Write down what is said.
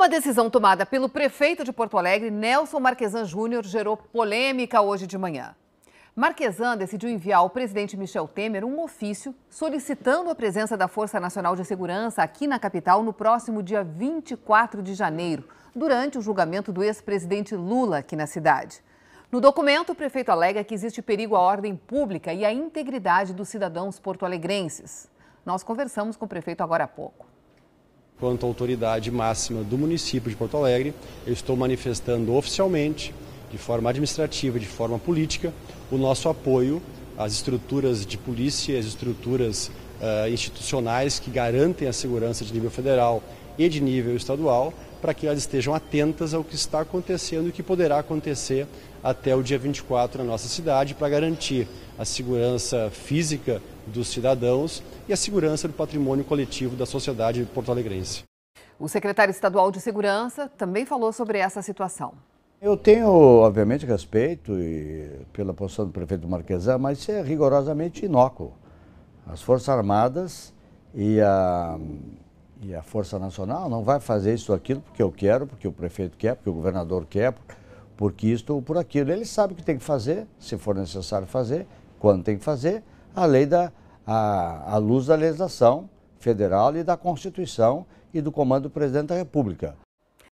Uma decisão tomada pelo prefeito de Porto Alegre, Nelson Marquesan Júnior, gerou polêmica hoje de manhã. Marquesan decidiu enviar ao presidente Michel Temer um ofício solicitando a presença da Força Nacional de Segurança aqui na capital no próximo dia 24 de janeiro, durante o julgamento do ex-presidente Lula aqui na cidade. No documento, o prefeito alega que existe perigo à ordem pública e à integridade dos cidadãos porto-alegrenses. Nós conversamos com o prefeito agora há pouco quanto autoridade máxima do município de Porto Alegre, eu estou manifestando oficialmente, de forma administrativa, de forma política, o nosso apoio às estruturas de polícia, às estruturas uh, institucionais que garantem a segurança de nível federal e de nível estadual, para que elas estejam atentas ao que está acontecendo e o que poderá acontecer até o dia 24 na nossa cidade, para garantir a segurança física dos cidadãos e a segurança do patrimônio coletivo da sociedade porto-alegrense. O secretário estadual de Segurança também falou sobre essa situação. Eu tenho, obviamente, respeito pela posição do prefeito Marquesã, mas isso é rigorosamente inócuo. As Forças Armadas e a e a Força Nacional não vai fazer isso ou aquilo porque eu quero, porque o prefeito quer, porque o governador quer, porque isto ou por aquilo. Ele sabe o que tem que fazer, se for necessário fazer, quando tem que fazer, a lei da, a, a luz da legislação federal e da Constituição e do comando do presidente da República.